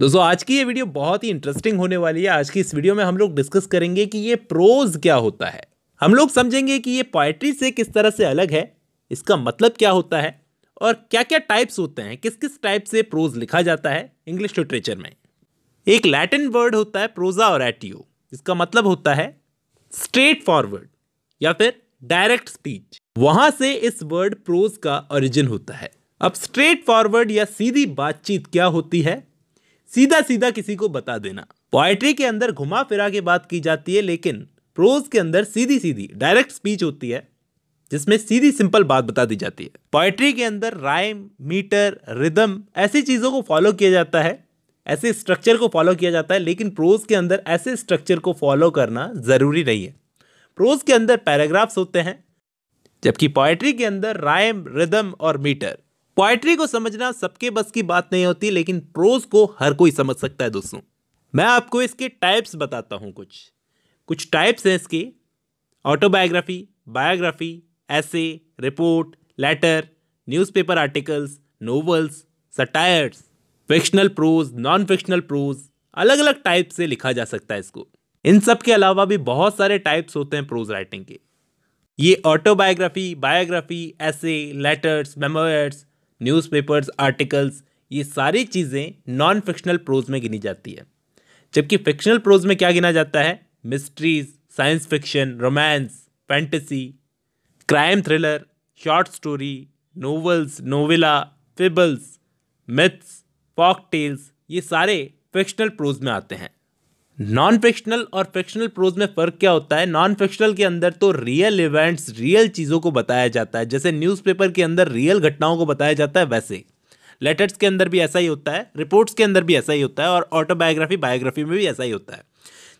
दोस्तों आज की ये वीडियो बहुत ही इंटरेस्टिंग होने वाली है आज की इस वीडियो में हम लोग डिस्कस करेंगे कि ये प्रोज क्या होता है हम लोग समझेंगे कि ये पोएट्री से किस तरह से अलग है इसका मतलब क्या होता है और क्या क्या टाइप्स होते हैं किस किस टाइप से प्रोज लिखा जाता है इंग्लिश लिटरेचर में एक लैटिन वर्ड होता है प्रोजा और एटियो इसका मतलब होता है स्ट्रेट फॉरवर्ड या फिर डायरेक्ट स्पीच वहां से इस वर्ड प्रोज का ओरिजिन होता है अब स्ट्रेट फॉरवर्ड या सीधी बातचीत क्या होती है सीधा सीधा किसी को बता देना पोएट्री के अंदर घुमा फिरा के बात की जाती है लेकिन प्रोज के अंदर सीधी सीधी डायरेक्ट स्पीच होती है जिसमें सीधी सिंपल बात बता दी जाती है पोएट्री के अंदर राइम मीटर रिदम ऐसी चीज़ों को फॉलो किया जाता है ऐसे स्ट्रक्चर को फॉलो किया जाता है लेकिन प्रोज के अंदर ऐसे स्ट्रक्चर को फॉलो करना ज़रूरी नहीं है प्रोज के अंदर पैराग्राफ्स होते हैं जबकि पोएट्री के अंदर राइम रिदम और मीटर पोइट्री को समझना सबके बस की बात नहीं होती लेकिन प्रोज को हर कोई समझ सकता है दोस्तों मैं आपको इसके टाइप्स बताता हूँ कुछ कुछ टाइप्स हैं इसके ऑटोबायोग्राफी बायोग्राफी ऐसे report letter newspaper articles novels satires fictional prose non fictional prose अलग अलग टाइप से लिखा जा सकता है इसको इन सब के अलावा भी बहुत सारे टाइप्स होते हैं प्रोज राइटिंग के ये ऑटोबायोग्राफी बायोग्राफी ऐसे लेटर्स मेमोयर्स न्यूज़पेपर्स आर्टिकल्स ये सारी चीज़ें नॉन फिक्शनल प्रोज में गिनी जाती है जबकि फिक्शनल प्रोज में क्या गिना जाता है mysteries science fiction romance fantasy crime thriller short story novels novella fables myths folk tales ये सारे फिक्शनल प्रोज में आते हैं नॉन फिक्शनल और फिक्शनल प्रोज में फ़र्क क्या होता है नॉन फिक्शनल के अंदर तो रियल इवेंट्स रियल चीज़ों को बताया जाता है जैसे न्यूज़पेपर के अंदर रियल घटनाओं को बताया जाता है वैसे लेटर्स के अंदर भी ऐसा ही होता है रिपोर्ट्स के अंदर भी ऐसा ही होता है और ऑटोबायोग्राफी बायोग्राफी में भी ऐसा ही होता है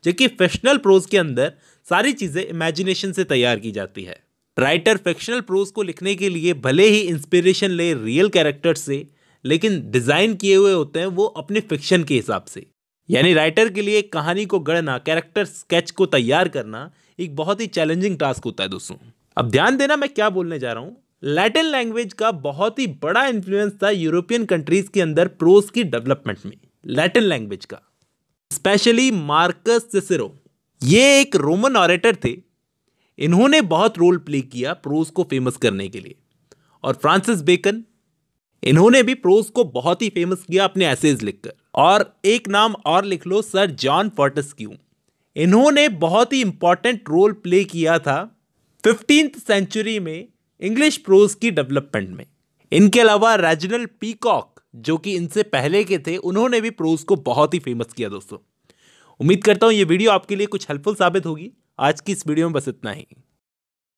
जबकि फिक्शनल प्रोज के अंदर सारी चीज़ें इमेजिनेशन से तैयार की जाती है राइटर फिक्शनल प्रोज को लिखने के लिए भले ही इंस्पिरेशन ले रियल कैरेक्टर से लेकिन डिज़ाइन किए हुए होते हैं वो अपने फिक्शन के हिसाब से यानी राइटर के लिए एक कहानी को गढ़ना कैरेक्टर स्केच को तैयार करना एक बहुत ही चैलेंजिंग टास्क होता है दोस्तों अब ध्यान देना मैं क्या बोलने जा रहा हूँ लैटिन लैंग्वेज का बहुत ही बड़ा इन्फ्लुएंस था यूरोपियन कंट्रीज के अंदर प्रोस की डेवलपमेंट में लैटिन लैंग्वेज का स्पेशली मार्कस सिसिरो ये एक रोमन ऑरेटर थे इन्होंने बहुत रोल प्ले किया प्रोस को फेमस करने के लिए और फ्रांसिस बेकन इन्होंने भी प्रोस को बहुत ही फेमस किया अपने एसेज लिखकर और एक नाम और लिख लो सर जॉन फोर्टेस्क्यू इन्होंने बहुत ही इंपॉर्टेंट रोल प्ले किया था फिफ्टींथ सेंचुरी में इंग्लिश प्रोज की डेवलपमेंट में इनके अलावा रेजनल पीकॉक जो कि इनसे पहले के थे उन्होंने भी प्रोज को बहुत ही फेमस किया दोस्तों उम्मीद करता हूँ ये वीडियो आपके लिए कुछ हेल्पफुल साबित होगी आज की इस वीडियो में बस इतना ही